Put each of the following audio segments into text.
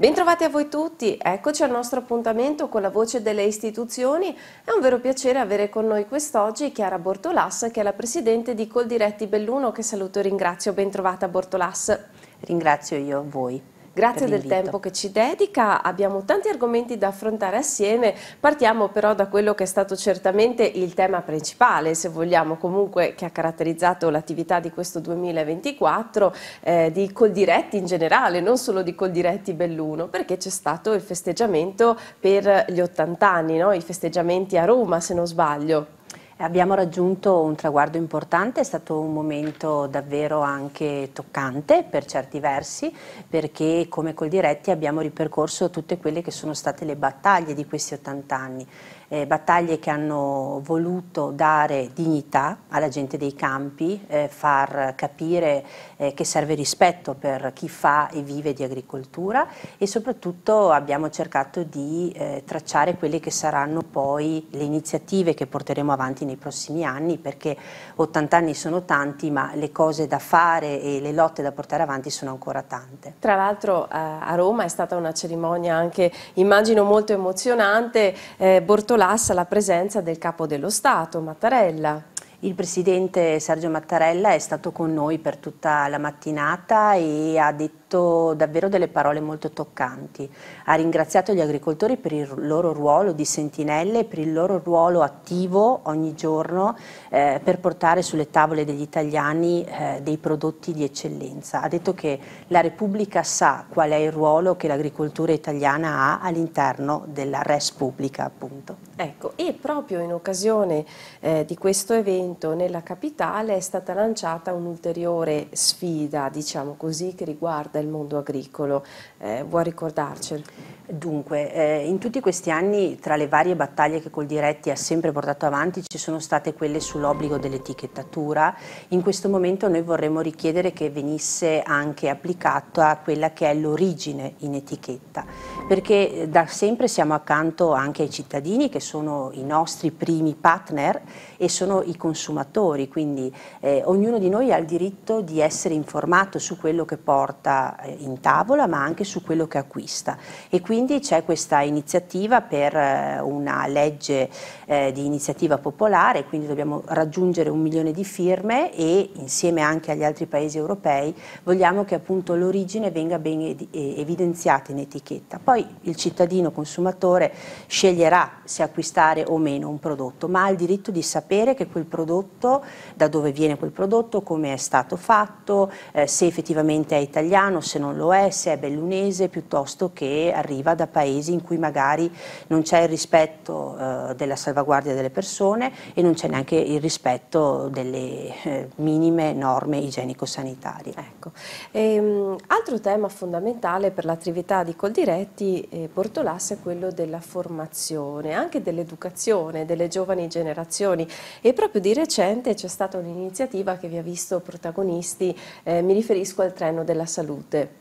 Bentrovati a voi tutti, eccoci al nostro appuntamento con la voce delle istituzioni. È un vero piacere avere con noi quest'oggi Chiara Bortolas, che è la presidente di Coldiretti Belluno, che saluto e ringrazio. Bentrovata Bortolas. Ringrazio io voi. Grazie del tempo che ci dedica, abbiamo tanti argomenti da affrontare assieme, partiamo però da quello che è stato certamente il tema principale, se vogliamo comunque, che ha caratterizzato l'attività di questo 2024, eh, di Coldiretti in generale, non solo di Coldiretti Belluno, perché c'è stato il festeggiamento per gli 80 anni, no? i festeggiamenti a Roma se non sbaglio. Abbiamo raggiunto un traguardo importante, è stato un momento davvero anche toccante per certi versi, perché come col diretti abbiamo ripercorso tutte quelle che sono state le battaglie di questi 80 anni eh, battaglie che hanno voluto dare dignità alla gente dei campi, eh, far capire eh, che serve rispetto per chi fa e vive di agricoltura e soprattutto abbiamo cercato di eh, tracciare quelle che saranno poi le iniziative che porteremo avanti nei prossimi anni perché 80 anni sono tanti ma le cose da fare e le lotte da portare avanti sono ancora tante. Tra l'altro eh, a Roma è stata una cerimonia anche immagino molto emozionante, eh, Bortolano l'AS alla presenza del Capo dello Stato, Mattarella. Il presidente Sergio Mattarella è stato con noi per tutta la mattinata e ha detto fatto davvero delle parole molto toccanti. Ha ringraziato gli agricoltori per il loro ruolo di sentinelle, per il loro ruolo attivo ogni giorno eh, per portare sulle tavole degli italiani eh, dei prodotti di eccellenza. Ha detto che la Repubblica sa qual è il ruolo che l'agricoltura italiana ha all'interno della Res Pubblica, appunto. Ecco, e proprio in occasione eh, di questo evento nella capitale è stata lanciata un'ulteriore sfida, diciamo così, che riguarda del mondo agricolo. Eh, vuoi ricordarcelo? Dunque, eh, in tutti questi anni tra le varie battaglie che Coldiretti ha sempre portato avanti ci sono state quelle sull'obbligo dell'etichettatura. In questo momento noi vorremmo richiedere che venisse anche applicato a quella che è l'origine in etichetta, perché eh, da sempre siamo accanto anche ai cittadini che sono i nostri primi partner e sono i consumatori, quindi eh, ognuno di noi ha il diritto di essere informato su quello che porta eh, in tavola ma anche su quello che acquista e quindi c'è questa iniziativa per eh, una legge eh, di iniziativa popolare, quindi dobbiamo raggiungere un milione di firme e insieme anche agli altri paesi europei vogliamo che appunto l'origine venga ben eh, evidenziata in etichetta. Poi il cittadino consumatore sceglierà se acquistare o meno un prodotto, ma ha il diritto di sapere che quel prodotto, da dove viene quel prodotto, come è stato fatto, eh, se effettivamente è italiano, italiano, se non lo è, se è bellunese, piuttosto che arriva da paesi in cui magari non c'è il rispetto eh, della salvaguardia delle persone e non c'è neanche il rispetto delle eh, minime norme igienico-sanitarie. Ecco. Ehm, altro tema fondamentale per l'attività di Coldiretti eh, Portolasse è quello della formazione, anche dell'educazione delle giovani generazioni e proprio di recente c'è stata un'iniziativa che vi ha visto protagonisti, eh, mi riferisco al treno della salute tutte.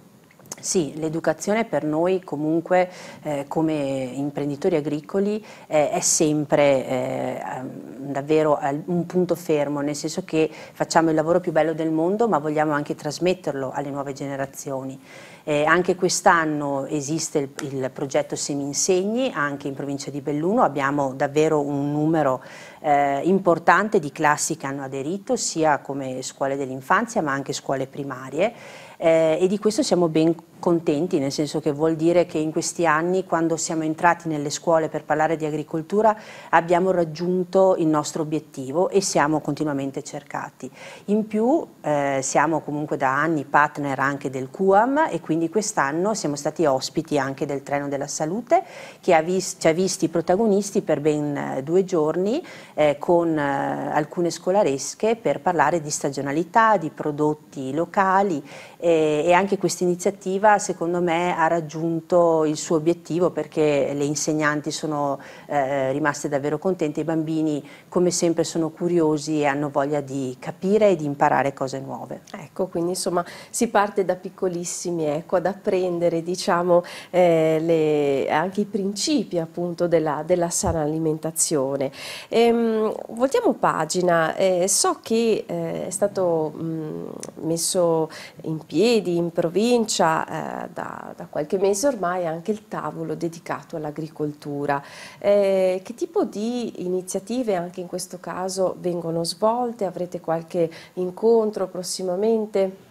Sì, l'educazione per noi comunque eh, come imprenditori agricoli eh, è sempre eh, davvero un punto fermo, nel senso che facciamo il lavoro più bello del mondo ma vogliamo anche trasmetterlo alle nuove generazioni. Eh, anche quest'anno esiste il, il, progetto Seminsegni, anche in provincia di Belluno abbiamo davvero un numero eh, importante di classi che hanno aderito sia come scuole dell'infanzia ma anche scuole primarie eh, e di questo siamo ben contenti, nel senso che vuol dire che in questi anni, quando siamo entrati nelle scuole per parlare di agricoltura, abbiamo raggiunto il nostro obiettivo e siamo continuamente cercati. In più eh, siamo comunque da anni partner anche del QAM e quindi quest'anno siamo stati ospiti anche del Treno della Salute che ha ci ha visti protagonisti per ben eh, due giorni eh, con eh, alcune scolaresche per parlare di stagionalità, di prodotti locali eh, e anche questa iniziativa normativa secondo me ha raggiunto il suo obiettivo perché le insegnanti sono eh, rimaste davvero contente, i bambini come sempre sono curiosi e hanno voglia di capire e di imparare cose nuove. Ecco, quindi insomma si parte da piccolissimi ecco, ad apprendere diciamo, eh, le, anche i principi appunto della, della sana alimentazione. Ehm, voltiamo pagina, eh, so che eh, è stato mh, mm, messo in piedi in provincia eh, eh, da, da, qualche mese ormai anche il tavolo dedicato all'agricoltura. Eh, che tipo di iniziative anche in questo caso vengono svolte? Avrete qualche incontro prossimamente?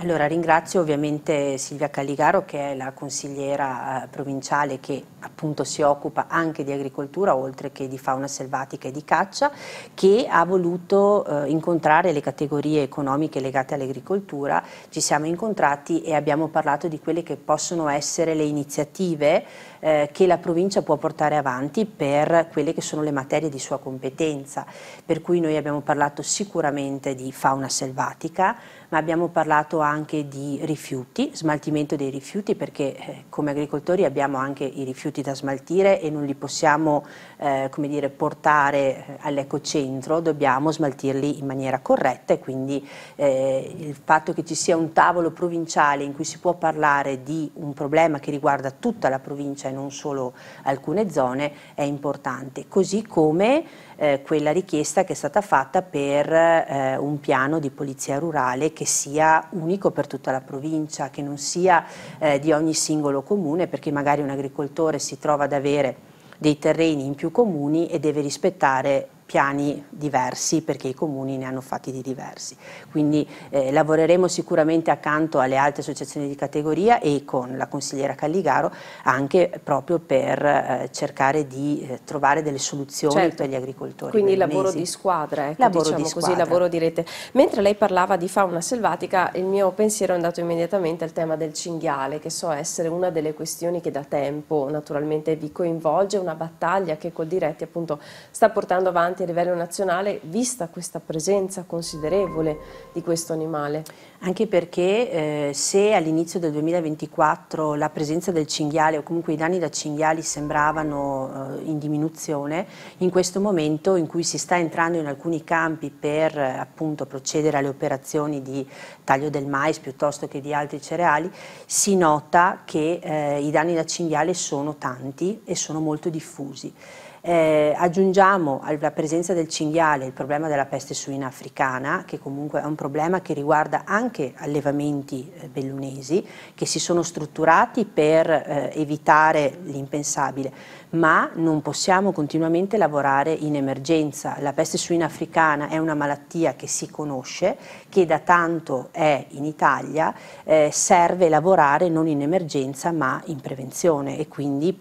Allora ringrazio ovviamente Silvia Calligaro che è la consigliera eh, provinciale che appunto si occupa anche di agricoltura oltre che di fauna selvatica e di caccia che ha voluto eh, incontrare le categorie economiche legate all'agricoltura, ci siamo incontrati e abbiamo parlato di quelle che possono essere le iniziative eh, che la provincia può portare avanti per quelle che sono le materie di sua competenza, per cui noi abbiamo parlato sicuramente di fauna selvatica, ma abbiamo parlato anche di rifiuti, smaltimento dei rifiuti perché eh, come agricoltori abbiamo anche i rifiuti da smaltire e non li possiamo eh, dire, portare eh, all'ecocentro, dobbiamo smaltirli in maniera corretta e quindi eh, il fatto che ci sia un tavolo provinciale in cui si può parlare di un problema che riguarda tutta la provincia e non solo alcune zone è importante, così come eh, quella richiesta che è stata fatta per eh, un piano di polizia rurale che sia unico per tutta la provincia, che non sia eh, di ogni singolo comune, perché magari un agricoltore si trova ad avere dei terreni in più comuni e deve rispettare piani diversi perché i comuni ne hanno fatti di diversi. Quindi eh, lavoreremo sicuramente accanto alle altre associazioni di categoria e con la consigliera Calligaro anche proprio per eh, cercare di eh, trovare delle soluzioni certo. per gli agricoltori. Quindi veronesi. lavoro di squadra, ecco, lavoro diciamo di squadra. così, lavoro di rete. Mentre lei parlava di fauna selvatica, il mio pensiero è andato immediatamente al tema del cinghiale, che so essere una delle questioni che da tempo naturalmente vi coinvolge, una battaglia che col diretti appunto sta portando avanti importanti a livello nazionale vista questa presenza considerevole di questo animale. Anche perché eh, se all'inizio del 2024 la presenza del cinghiale o comunque i danni da cinghiali sembravano eh, in diminuzione, in questo momento in cui si sta entrando in alcuni campi per eh, appunto procedere alle operazioni di taglio del mais piuttosto che di altri cereali, si nota che eh, i danni da cinghiale sono tanti e sono molto diffusi. Eh, aggiungiamo alla presenza presenza del cinghiale, il problema della peste suina africana, che comunque è un problema che riguarda anche allevamenti eh, bellunesi, che si sono strutturati per eh, evitare l'impensabile, ma non possiamo continuamente lavorare in emergenza. La peste suina africana è una malattia che si conosce, che da tanto è in Italia, eh, serve lavorare non in emergenza ma in prevenzione e quindi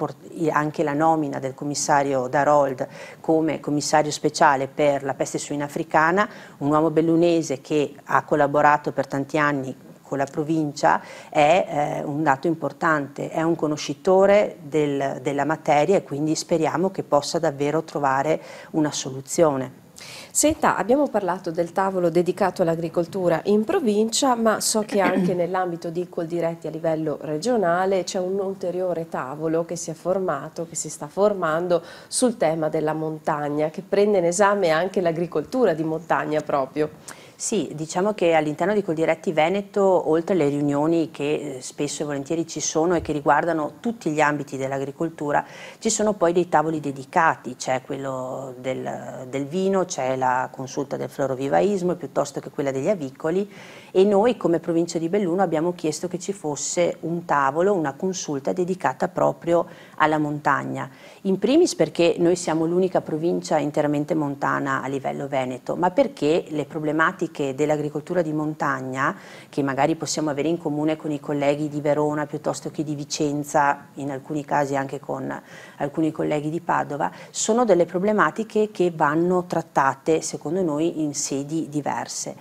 anche la nomina del commissario Darold come commissario speciale per la peste suina africana, un uomo bellunese che ha collaborato per tanti anni con la provincia è eh, un dato importante, è un conoscitore del, della materia e quindi speriamo che possa davvero trovare una soluzione. Senta, abbiamo parlato del tavolo dedicato all'agricoltura in provincia, ma so che anche nell'ambito di Equal Diretti a livello regionale c'è un ulteriore tavolo che si è formato, che si sta formando sul tema della montagna, che prende in esame anche l'agricoltura di montagna proprio. Sì, diciamo che all'interno di Coldiretti Veneto, oltre alle riunioni che eh, spesso e volentieri ci sono e che riguardano tutti gli ambiti dell'agricoltura, ci sono poi dei tavoli dedicati, c'è quello del, del vino, c'è la consulta del florovivaismo piuttosto che quella degli avicoli e noi come provincia di Belluno abbiamo chiesto che ci fosse un tavolo, una consulta dedicata proprio alla montagna. In primis perché noi siamo l'unica provincia interamente montana a livello veneto, ma perché le problematiche dell'agricoltura di montagna, che magari possiamo avere in comune con i colleghi di Verona piuttosto che di Vicenza, in alcuni casi anche con alcuni colleghi di Padova, sono delle problematiche che vanno trattate secondo noi in sedi diverse.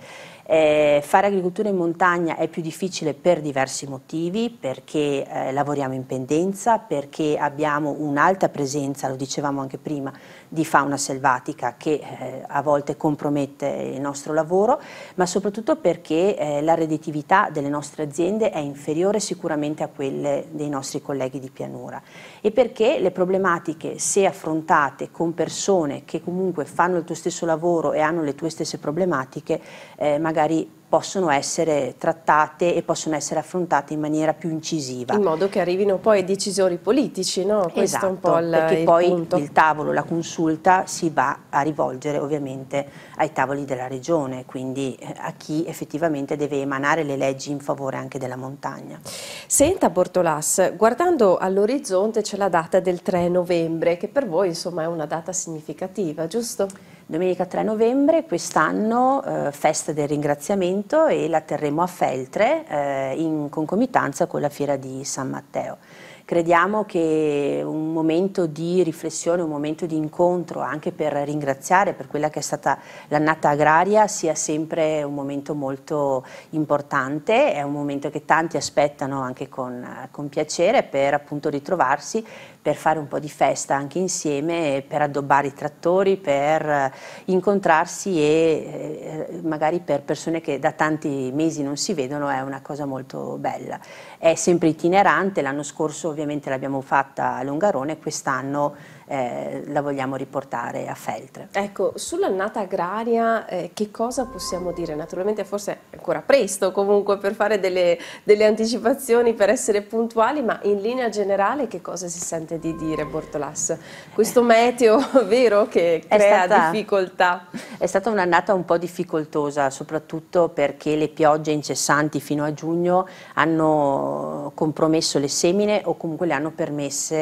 Eh, fare agricoltura in montagna è più difficile per diversi motivi, perché eh, lavoriamo in pendenza, perché abbiamo un'alta presenza, lo dicevamo anche prima, di fauna selvatica che eh, a volte compromette il nostro lavoro, ma soprattutto perché eh, la redditività delle nostre aziende è inferiore sicuramente a quelle dei nostri colleghi di pianura e perché le problematiche, se affrontate con persone che comunque fanno il tuo stesso lavoro e hanno le tue stesse problematiche, eh, magari magari possono essere trattate e possono essere affrontate in maniera più incisiva. In modo che arrivino poi decisori politici, no? Questo esatto, è un esatto, po' il, perché il poi punto. il tavolo, la consulta si va a rivolgere ovviamente ai tavoli della regione, quindi eh, a chi effettivamente deve emanare le leggi in favore anche della montagna. Senta Bortolas, guardando all'orizzonte c'è la data del 3 novembre, che per voi insomma è una data significativa, giusto? Domenica 3 novembre, quest'anno eh, festa del ringraziamento e la terremo a Feltre eh, in concomitanza con la fiera di San Matteo. Crediamo che un momento di riflessione, un momento di incontro anche per ringraziare per quella che è stata l'annata agraria sia sempre un momento molto importante, è un momento che tanti aspettano anche con, eh, con piacere per appunto ritrovarsi, per fare un po' di festa anche insieme, per addobbare i trattori, per eh, incontrarsi e eh, magari per persone che da tanti mesi non si vedono è una cosa molto bella. È sempre itinerante, l'anno scorso ovviamente l'abbiamo fatta a Longarone, quest'anno eh, la vogliamo riportare a Feltre. Ecco, sull'annata agraria eh, che cosa possiamo dire? Naturalmente forse è ancora presto comunque per fare delle, delle anticipazioni, per essere puntuali, ma in linea generale che cosa si sente di dire Bortolas? Questo meteo vero che crea stata... difficoltà? È stata un'annata un po' difficoltosa, soprattutto perché le piogge incessanti fino a giugno hanno compromesso le semine o comunque le hanno permesse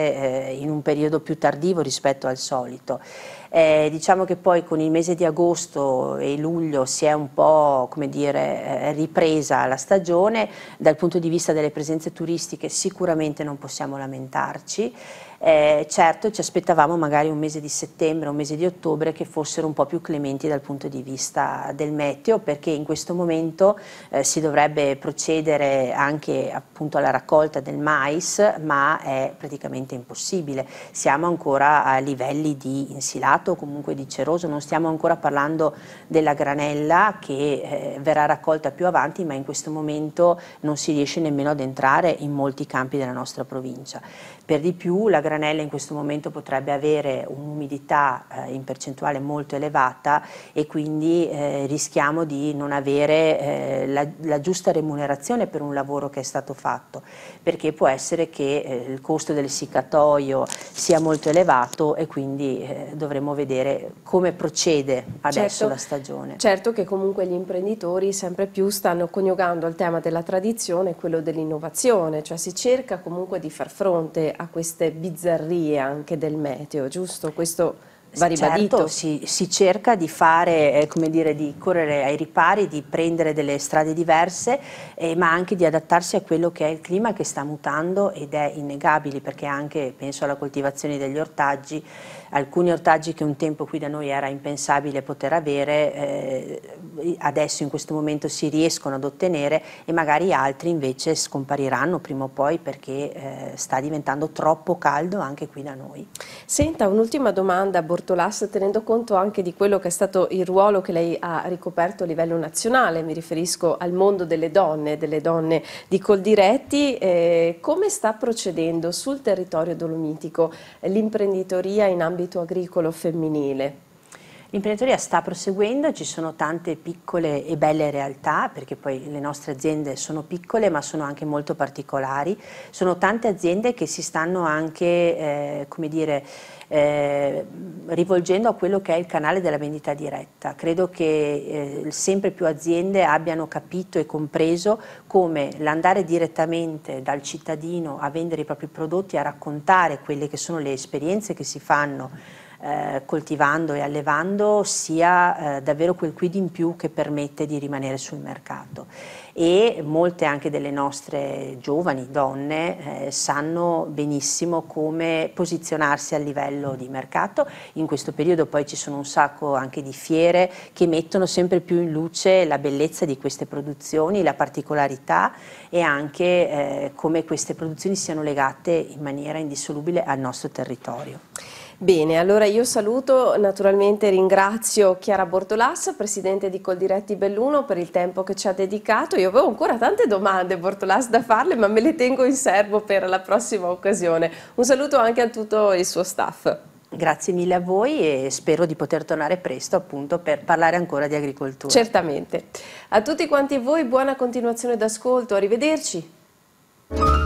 eh, in un periodo più tardivo rispetto al solito. Eh, diciamo che poi con il mese di agosto e luglio si è un po' dire, eh, ripresa la stagione, dal punto di vista delle presenze turistiche sicuramente non possiamo lamentarci. Eh, certo ci aspettavamo magari un mese di settembre, un mese di ottobre che fossero un po' più clementi dal punto di vista del meteo perché in questo momento eh, si dovrebbe procedere anche appunto alla raccolta del mais ma è praticamente impossibile, siamo ancora a livelli di insilato o comunque di ceroso, non stiamo ancora parlando della granella che eh, verrà raccolta più avanti ma in questo momento non si riesce nemmeno ad entrare in molti campi della nostra provincia. Per di più la granella in questo momento potrebbe avere un'umidità eh, in percentuale molto elevata e quindi eh, rischiamo di non avere eh, la, la, giusta remunerazione per un lavoro che è stato fatto, perché può essere che eh, il costo del dell'essiccatoio sia molto elevato e quindi eh, dovremo vedere come procede adesso certo, la stagione. Certo che comunque gli imprenditori sempre più stanno coniugando il tema della tradizione e quello dell'innovazione, cioè si cerca comunque di far fronte a queste bizzarrie anche del meteo, giusto? Questo va ribadito. Certo, si, si, cerca di fare, eh, come dire, di correre ai ripari, di prendere delle strade diverse, eh, ma anche di adattarsi a quello che è il clima che sta mutando ed è innegabile, perché anche penso alla coltivazione degli ortaggi, alcuni ortaggi che un tempo qui da noi era impensabile poter avere, eh, adesso in questo momento si riescono ad ottenere e magari altri invece scompariranno prima o poi perché eh, sta diventando troppo caldo anche qui da noi. Senta, un'ultima domanda, Bortolini Bertolasso tenendo conto anche di quello che è stato il ruolo che lei ha ricoperto a livello nazionale, mi riferisco al mondo delle donne, delle donne di Coldiretti, eh, come sta procedendo sul territorio dolomitico l'imprenditoria in ambito agricolo femminile? L'imprenditoria sta proseguendo, ci sono tante piccole e belle realtà, perché poi le nostre aziende sono piccole ma sono anche molto particolari, sono tante aziende che si stanno anche, eh, come dire, eh, rivolgendo a quello che è il canale della vendita diretta. Credo che eh, sempre più aziende abbiano capito e compreso come l'andare direttamente dal cittadino a vendere i propri prodotti, a raccontare quelle che sono le esperienze che si fanno eh, coltivando e allevando sia eh, davvero quel quid in più che permette di rimanere sul mercato e molte anche delle nostre giovani donne eh, sanno benissimo come posizionarsi a livello di mercato. In questo periodo poi ci sono un sacco anche di fiere che mettono sempre più in luce la bellezza di queste produzioni, la particolarità e anche eh, come queste produzioni siano legate in maniera indissolubile al nostro territorio. Bene, allora io saluto, naturalmente ringrazio Chiara Bortolassa, presidente di Coldiretti Belluno per il tempo che ci ha dedicato. Io avevo ancora tante domande, Bortolassa, da farle, ma me le tengo in serbo per la prossima occasione. Un saluto anche a tutto il suo staff. Grazie mille a voi e spero di poter tornare presto appunto per parlare ancora di agricoltura. Certamente. A tutti quanti voi buona continuazione d'ascolto, arrivederci.